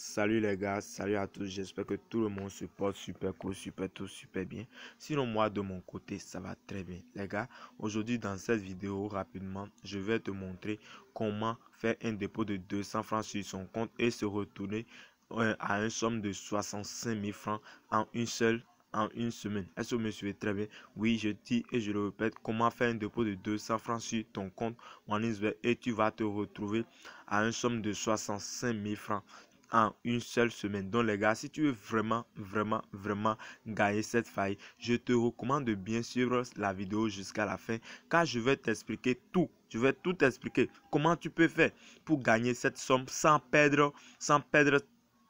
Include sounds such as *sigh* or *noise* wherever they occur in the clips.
Salut les gars, salut à tous, j'espère que tout le monde se porte super cool, super tout, super bien. Sinon moi de mon côté, ça va très bien. Les gars, aujourd'hui dans cette vidéo rapidement, je vais te montrer comment faire un dépôt de 200 francs sur son compte et se retourner euh, à une somme de 65 000 francs en une seule en une semaine. Est-ce que vous me suivez très bien Oui, je dis et je le répète, comment faire un dépôt de 200 francs sur ton compte en et tu vas te retrouver à une somme de 65 000 francs en une seule semaine. Donc les gars, si tu veux vraiment, vraiment, vraiment gagner cette faille, je te recommande de bien suivre la vidéo jusqu'à la fin car je vais t'expliquer tout. Je vais tout t'expliquer comment tu peux faire pour gagner cette somme sans perdre, sans perdre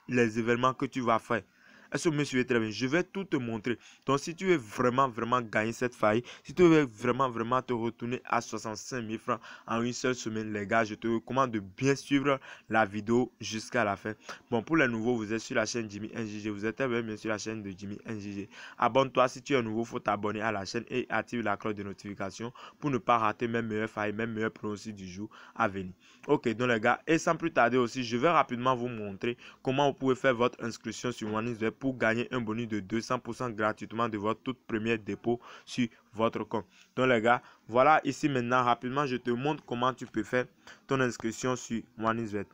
les événements que tu vas faire. Est-ce que monsieur est très bien Je vais tout te montrer. Donc, si tu veux vraiment, vraiment gagner cette faille, si tu veux vraiment, vraiment te retourner à 65 000 francs en une seule semaine, les gars, je te recommande de bien suivre la vidéo jusqu'à la fin. Bon, pour les nouveaux, vous êtes sur la chaîne Jimmy NGG. Vous êtes très bien, sur la chaîne de Jimmy NGG. Abonne-toi si tu es nouveau, Il faut t'abonner à la chaîne et active la cloche de notification pour ne pas rater mes meilleures failles, mes meilleurs pronostics du jour à venir. Ok, donc les gars, et sans plus tarder aussi, je vais rapidement vous montrer comment vous pouvez faire votre inscription sur Web pour gagner un bonus de 200% gratuitement de votre toute première dépôt sur votre compte. Donc les gars, voilà ici maintenant rapidement, je te montre comment tu peux faire ton inscription sur OneIsVet.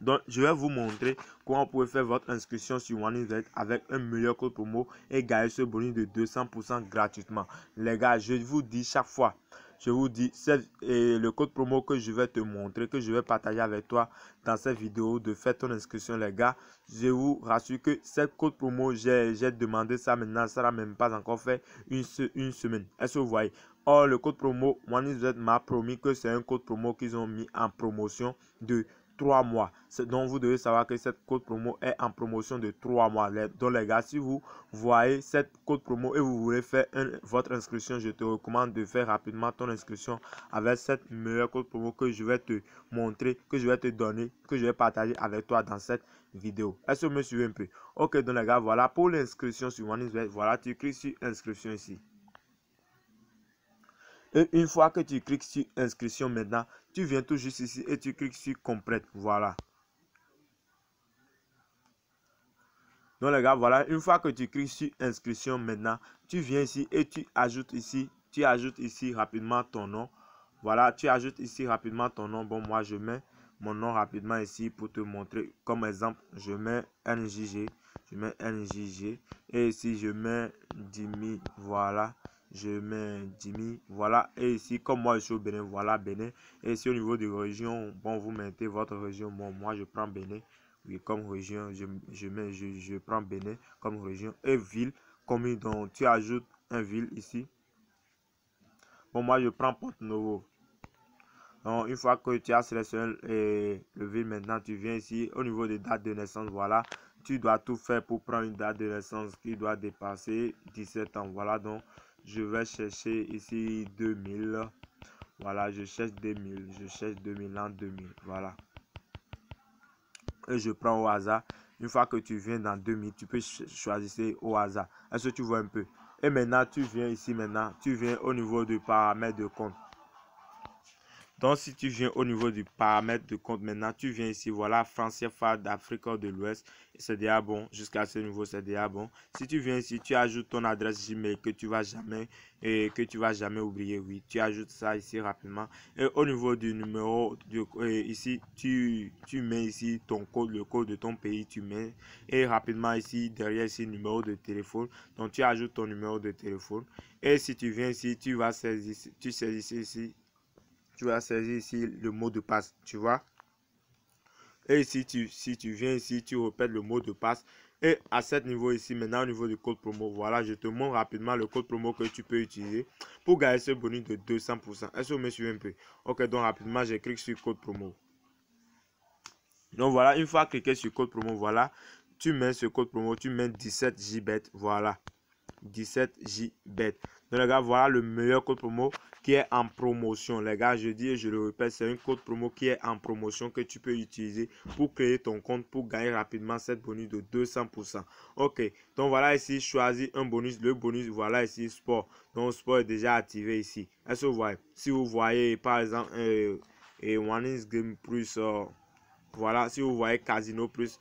Donc, je vais vous montrer comment vous pouvez faire votre inscription sur OneInvest avec un meilleur code promo et gagner ce bonus de 200% gratuitement. Les gars, je vous dis chaque fois, je vous dis, c'est le code promo que je vais te montrer, que je vais partager avec toi dans cette vidéo de faire ton inscription, les gars. Je vous rassure que ce code promo, j'ai demandé ça maintenant, ça n'a même pas encore fait une, une semaine. Est-ce que vous voyez Or, le code promo, êtes m'a promis que c'est un code promo qu'ils ont mis en promotion de 3 mois. Donc, vous devez savoir que cette code promo est en promotion de trois mois. Donc, les gars, si vous voyez cette code promo et vous voulez faire votre inscription, je te recommande de faire rapidement ton inscription avec cette meilleure code promo que je vais te montrer, que je vais te donner, que je vais partager avec toi dans cette vidéo. Est-ce que vous me suivez un peu? Ok, donc les gars, voilà pour l'inscription sur OneInvest. Voilà, tu cliques sur inscription ici. Et une fois que tu cliques sur inscription maintenant, tu viens tout juste ici et tu cliques sur complète. Voilà. Donc les gars, voilà, une fois que tu cliques sur inscription maintenant, tu viens ici et tu ajoutes ici, tu ajoutes ici rapidement ton nom. Voilà, tu ajoutes ici rapidement ton nom. Bon, moi je mets mon nom rapidement ici pour te montrer. Comme exemple, je mets NJG. Je mets NJG. Et ici, je mets Dimi. Voilà je mets Jimmy, voilà. Et ici, comme moi, je suis au Bénin, voilà Bénin. Et si au niveau de région bon, vous mettez votre région. Bon, moi, je prends Bénin, oui, comme région, je, mets, je, prends Bénin comme région. Et ville, commune, donc tu ajoutes un ville ici. Bon, moi, je prends Porte nouveau Donc, une fois que tu as sélectionné et euh, le ville, maintenant, tu viens ici, au niveau des dates de naissance, voilà tu dois tout faire pour prendre une date de naissance qui doit dépasser 17 ans. Voilà donc je vais chercher ici 2000 voilà je cherche 2000 je cherche 2000 en 2000 voilà et je prends au hasard une fois que tu viens dans 2000 tu peux choisir au hasard est-ce que tu vois un peu et maintenant tu viens ici maintenant tu viens au niveau du paramètre de compte donc, si tu viens au niveau du paramètre de compte, maintenant, tu viens ici, voilà, France CFA d'Afrique de l'Ouest. C'est déjà bon. Jusqu'à ce niveau, c'est déjà bon. Si tu viens ici, tu ajoutes ton adresse Gmail que tu vas jamais, et que tu vas jamais oublier. Oui, tu ajoutes ça ici rapidement. Et au niveau du numéro, ici, tu, mets ici ton code, le code de ton pays, tu mets. Et rapidement ici, derrière ici, numéro de téléphone. Donc, tu ajoutes ton numéro de téléphone. Et si tu viens ici, tu vas saisir, tu saisis ici tu saisir ici le mot de passe, tu vois. Et ici, tu, si tu viens ici, tu répètes le mot de passe. Et à cet niveau ici, maintenant au niveau du code promo, voilà, je te montre rapidement le code promo que tu peux utiliser pour gagner ce bonus de 200%. Est-ce que me un peu Ok, donc rapidement, je clique sur code promo. Donc voilà, une fois cliqué sur code promo, voilà, tu mets ce code promo, tu mets 17 JBET, voilà. 17 JBET. Donc les gars, voilà le meilleur code promo qui est en promotion. Les gars, je dis et je le répète, c'est un code promo qui est en promotion que tu peux utiliser pour créer ton compte pour gagner rapidement cette bonus de 200%. Ok, donc voilà ici, choisis un bonus. Le bonus, voilà ici, sport. Donc sport est déjà activé ici. Est-ce que vous voyez Si vous voyez par exemple euh, et One is Game Plus, euh, voilà, si vous voyez Casino Plus,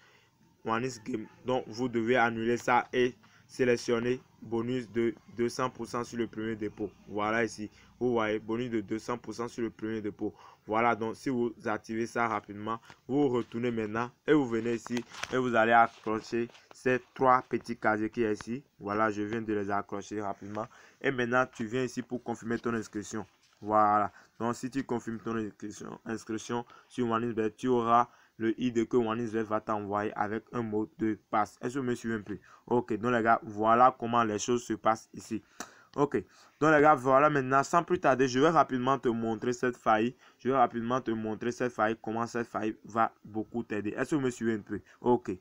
One is Game, donc vous devez annuler ça et sélectionner bonus de 200% sur le premier dépôt. Voilà ici. Vous voyez, bonus de 200% sur le premier dépôt. Voilà, donc si vous activez ça rapidement, vous retournez maintenant et vous venez ici et vous allez accrocher ces trois petits casiers qui est ici. Voilà, je viens de les accrocher rapidement. Et maintenant, tu viens ici pour confirmer ton inscription. Voilà. Donc, si tu confirmes ton inscription, inscription sur liste, ben, tu auras le ID que OneInvest va t'envoyer avec un mot de passe. Est-ce que je me suis un peu Ok, donc les gars, voilà comment les choses se passent ici. Ok, donc les gars, voilà maintenant, sans plus tarder, je vais rapidement te montrer cette faille. Je vais rapidement te montrer cette faille, comment cette faille va beaucoup t'aider. Est-ce que je me suis un peu Ok.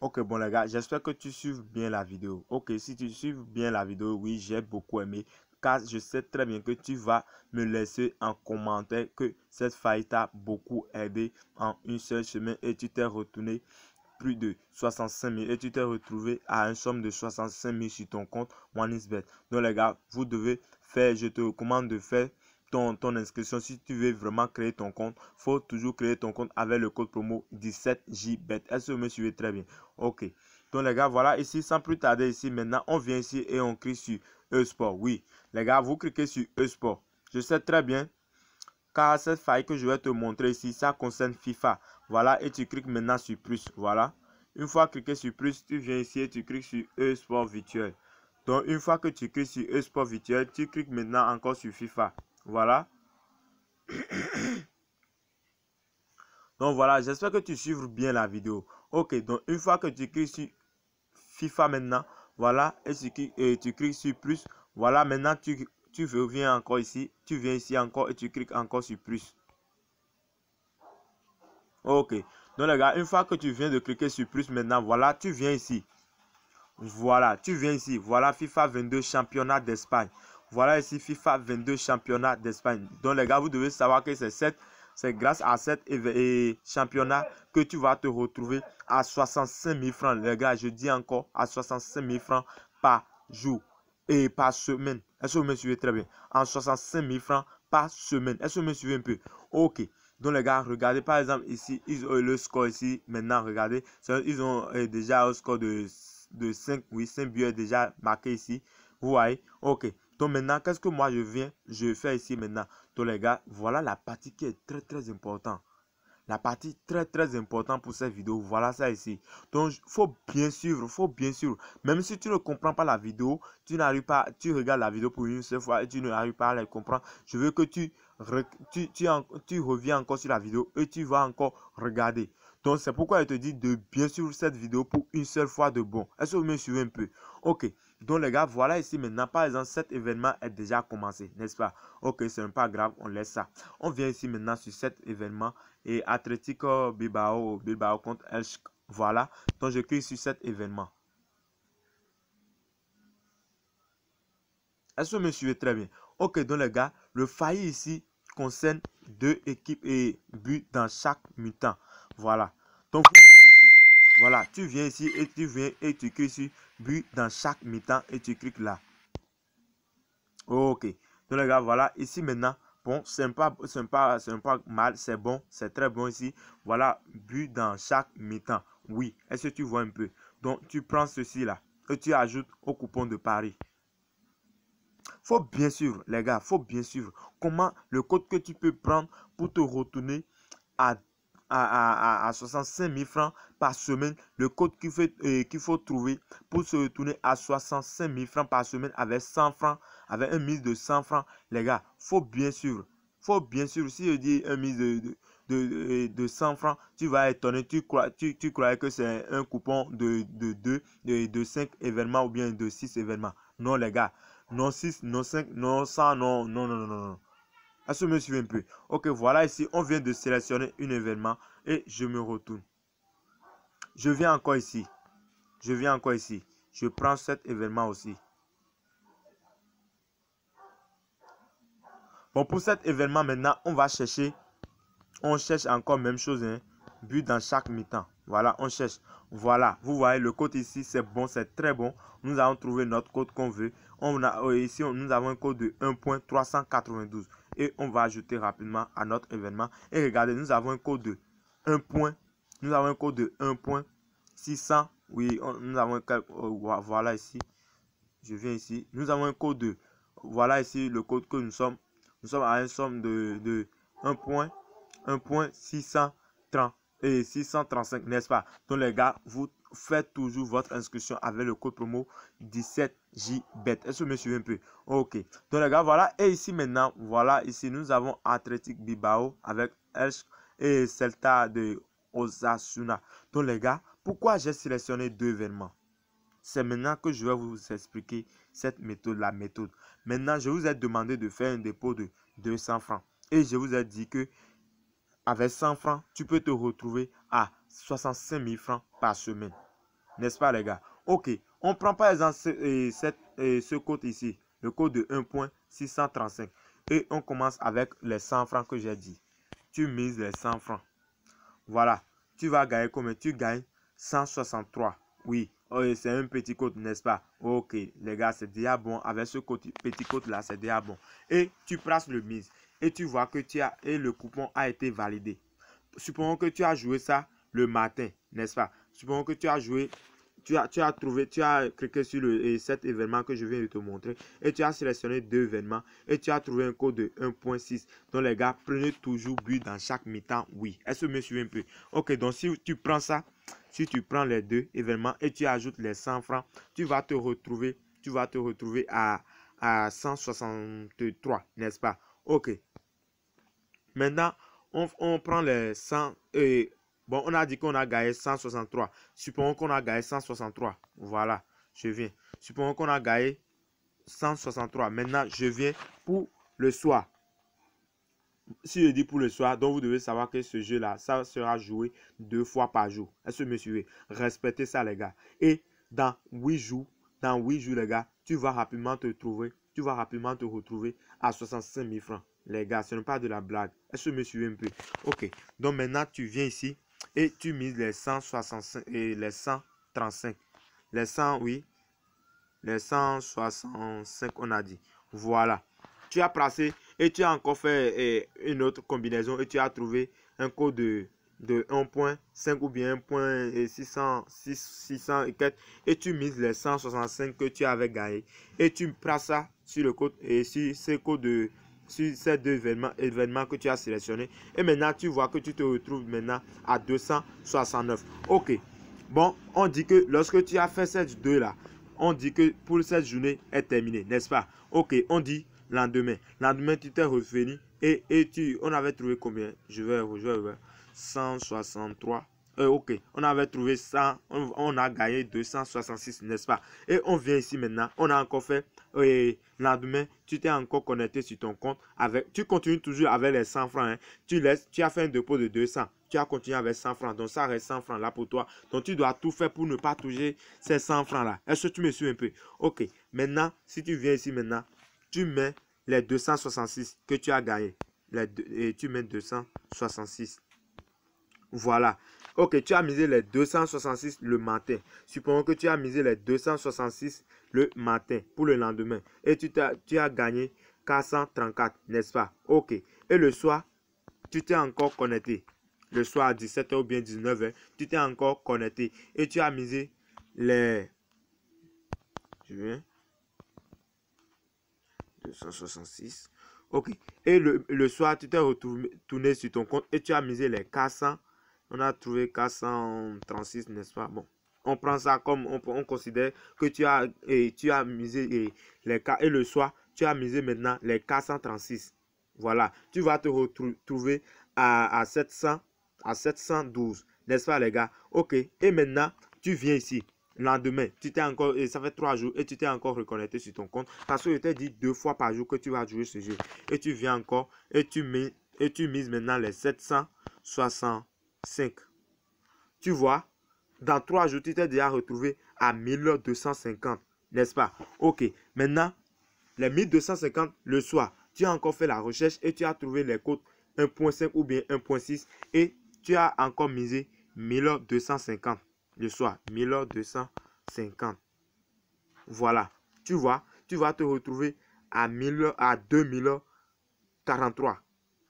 Ok, bon les gars, j'espère que tu suives bien la vidéo. Ok, si tu suives bien la vidéo, oui, j'ai beaucoup aimé car je sais très bien que tu vas me laisser en commentaire que cette faille t'a beaucoup aidé en une seule semaine et tu t'es retourné plus de 65 000 et tu t'es retrouvé à une somme de 65 000 sur ton compte OneIsBet. Donc les gars, vous devez faire, je te recommande de faire ton, ton inscription si tu veux vraiment créer ton compte. faut toujours créer ton compte avec le code promo 17JBET. E Est-ce que vous me suivez très bien Ok. Donc les gars, voilà ici, sans plus tarder ici, maintenant on vient ici et on crie sur e-sport. Oui, les gars, vous cliquez sur eSport. Je sais très bien, car cette faille que je vais te montrer ici, ça concerne FIFA. Voilà, et tu cliques maintenant sur plus. Voilà. Une fois cliqué sur plus, tu viens ici et tu cliques sur eSport virtuel. Donc, une fois que tu cliques sur eSport virtuel, tu cliques maintenant encore sur FIFA. Voilà. *coughs* Donc voilà, j'espère que tu suivras bien la vidéo. Ok, donc une fois que tu cliques sur FIFA maintenant, voilà, et tu, et tu cliques sur plus, voilà, maintenant tu, tu reviens encore ici. Tu viens ici encore et tu cliques encore sur plus. Ok. Donc les gars, une fois que tu viens de cliquer sur plus maintenant, voilà, tu viens ici. Voilà, tu viens ici. Voilà FIFA 22 championnat d'Espagne. Voilà ici FIFA 22 championnat d'Espagne. Donc les gars, vous devez savoir que c'est c'est grâce à cet championnat que tu vas te retrouver à 65 000 francs. Les gars, je dis encore à 65 000 francs par jour et par semaine. Est-ce que vous me suivez très bien En 65 000 francs par semaine. Est-ce que vous me suivez un peu Ok. Donc les gars, regardez par exemple ici, ils ont le score ici maintenant, regardez. Ils ont euh, déjà un score de, de 5, oui, 5 buts déjà marqué ici. Vous voyez Ok. Donc maintenant, qu'est-ce que moi je viens, je fais ici maintenant Donc les gars, voilà la partie qui est très très importante la partie très très importante pour cette vidéo. Voilà ça ici. Donc, faut bien suivre, faut bien suivre. Même si tu ne comprends pas la vidéo, tu n'arrives pas, tu regardes la vidéo pour une seule fois et tu n'arrives pas à la comprendre. Je veux que tu, tu, tu reviens encore sur la vidéo et tu vas encore regarder. Donc, c'est pourquoi je te dis de bien suivre cette vidéo pour une seule fois de bon. Est-ce que vous me suivez un peu Ok. Donc, les gars, voilà ici maintenant. Par exemple, cet événement est déjà commencé, n'est-ce pas Ok, c'est pas grave, on laisse ça. On vient ici maintenant sur cet événement et Atletico euh, Bilbao, Bilbao contre Elche. Voilà. Donc, je clique sur cet événement. Est-ce que vous me suivez très bien Ok, donc les gars, le failli ici concerne deux équipes et buts dans chaque mutant. Voilà. Donc, voilà, tu viens ici et tu viens et tu cliques sur but dans chaque mi-temps et tu cliques là. Ok. Donc les gars, voilà, ici maintenant, bon, sympa, sympa, pas mal, c'est bon, c'est très bon ici. Voilà, but dans chaque mi-temps. Oui, est-ce que tu vois un peu Donc tu prends ceci là et tu ajoutes au coupon de Paris. Faut bien suivre, les gars, faut bien suivre comment le code que tu peux prendre pour te retourner à à, 65 000 francs par semaine, le code qu'il faut, euh, faut trouver pour se retourner à 65 000 francs par semaine avec 100 francs, avec un mise de 100 francs. Les gars, faut bien suivre. Faut bien suivre. Si je dis un mise de, 100 francs, tu vas étonner, tu crois, tu, tu crois que c'est un coupon de 2, de, 2 de, 5 événements ou bien de 6 événements. Non, les gars, non 6, non 5, non 100, non, non, non, non, non à ah, ce me un peu. Ok, voilà, ici, on vient de sélectionner un événement et je me retourne. Je viens encore ici. Je viens encore ici. Je prends cet événement aussi. Bon, pour cet événement, maintenant, on va chercher. On cherche encore même chose, hein, but dans chaque mi-temps. Voilà, on cherche. Voilà, vous voyez le code ici, c'est bon, c'est très bon. Nous avons trouvé notre code qu'on veut. On a, euh, ici, nous avons un code de 1.392. Et on va ajouter rapidement à notre événement. Et regardez, nous avons un code de 1. Point, nous avons un code de 1.600. Oui, nous avons euh, voilà ici. Je viens ici. Nous avons un code de... Voilà ici le code que nous sommes. Nous sommes à une somme de, de 1.630 et 635, n'est-ce pas Donc les gars, vous faites toujours votre inscription avec le code promo 17JBET. E Est-ce que vous me suivez un peu Ok. Donc les gars, voilà. Et ici maintenant, voilà, ici nous avons Athletic Bibao avec Elche et Celta de Osasuna. Donc les gars, pourquoi j'ai sélectionné deux événements c'est maintenant que je vais vous expliquer cette méthode, la méthode. Maintenant, je vous ai demandé de faire un dépôt de 200 francs. Et je vous ai dit que avec 100 francs, tu peux te retrouver à 65 000 francs par semaine. N'est-ce pas, les gars? Ok, on prend par exemple ce, cette, ce code ici, le code de 1.635. Et on commence avec les 100 francs que j'ai dit. Tu mises les 100 francs. Voilà, tu vas gagner combien? Tu gagnes 163. Oui, oh, c'est un petit code, n'est-ce pas? Ok, les gars, c'est déjà bon. Avec ce petit code là, c'est déjà bon. Et tu places le mise et tu vois que tu as et le coupon a été validé. Supposons que tu as joué ça le matin, n'est-ce pas Supposons que tu as joué tu as, tu as trouvé, tu as cliqué sur le, cet événement que je viens de te montrer et tu as sélectionné deux événements et tu as trouvé un code de 1.6. Donc les gars, prenez toujours but dans chaque mi-temps. Oui. Est-ce que je me un peu Ok, donc si tu prends ça, si tu prends les deux événements et tu ajoutes les 100 francs, tu vas te retrouver, tu vas te retrouver à, à 163, n'est-ce pas Ok. Maintenant, on, prend les 100. Et, euh, bon, on a dit qu'on a gagné 163. Supposons qu'on a gagné 163. Voilà, je viens. Supposons qu'on a gagné 163. Maintenant, je viens pour le soir. Si je dis pour le soir, donc vous devez savoir que ce jeu-là, ça sera joué deux fois par jour. Est-ce que vous me suivez Respectez ça, les gars. Et dans 8 jours, dans 8 jours, les gars, tu vas rapidement te trouver tu vas rapidement te retrouver à 65 000 francs. Les gars, ce n'est pas de la blague. Est-ce que je me suis un peu Ok. Donc maintenant, tu viens ici et tu mises les 165 et les 135. Les 100, oui. Les 165, on a dit. Voilà. Tu as placé et tu as encore fait eh, une autre combinaison et tu as trouvé un code de de 1.5 ou bien 1.604 euh, et tu mises les 165 que tu avais gagné et tu prends ça sur le code euh, et sur ces sur deux événements, que tu as sélectionnés et maintenant tu vois que tu te retrouves maintenant à 269 ok bon on dit que lorsque tu as fait cette deux là on dit que pour cette journée est terminée n'est-ce pas ok on dit lendemain lendemain tu t'es revenu et, et tu on avait trouvé combien je vais je vais 163. Euh, ok, on avait trouvé 100, on, a gagné 266, n'est-ce pas Et on vient ici maintenant, on a encore fait, euh, lendemain, tu t'es encore connecté sur ton compte, avec, tu continues toujours avec les 100 francs, hein. tu laisses, tu as fait un dépôt de 200, tu as continué avec 100 francs, donc ça reste 100 francs là pour toi, donc tu dois tout faire pour ne pas toucher ces 100 francs là. Est-ce que tu me suis un peu Ok, maintenant, si tu viens ici maintenant, tu mets les 266 que tu as gagné, les et tu mets 266 voilà. Ok, tu as misé les 266 le matin. Supposons que tu as misé les 266 le matin pour le lendemain. Et tu, as, tu as gagné 434, n'est-ce pas? Ok. Et le soir, tu t'es encore connecté. Le soir à 17h ou bien 19h, tu t'es encore connecté. Et tu as misé les... Je viens. 266. Ok. Et le, le soir, tu t'es retourné sur ton compte et tu as misé les 400. On a trouvé 436, n'est-ce pas Bon, on prend ça comme on, considère que tu as, et tu as misé les cas et le soir, tu as misé maintenant les 436. Voilà, tu vas te retrouver à, à 700, à 712, n'est-ce pas les gars Ok, et maintenant, tu viens ici. Lendemain, tu t'es encore, ça fait trois jours, et tu t'es encore reconnecté sur ton compte. Parce que je t'ai dit deux fois par jour que tu vas jouer ce jeu. Et tu viens encore, et tu mets, et tu mises maintenant les 760. 5. Tu vois, dans 3 jours, tu t'es déjà retrouvé à 1250, n'est-ce pas Ok, maintenant, les 1250 le soir, tu as encore fait la recherche et tu as trouvé les cotes 1.5 ou bien 1.6 et tu as encore misé 1250 le soir, 1250. Voilà, tu vois, tu vas te retrouver à, 1000, à 2043,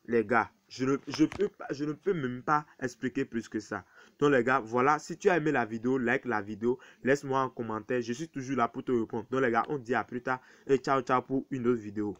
les gars. Je ne, peux je ne peux même pas expliquer plus que ça. Donc les gars, voilà, si tu as aimé la vidéo, like la vidéo, laisse-moi un commentaire, je suis toujours là pour te répondre. Donc les gars, on dit à plus tard et ciao ciao pour une autre vidéo.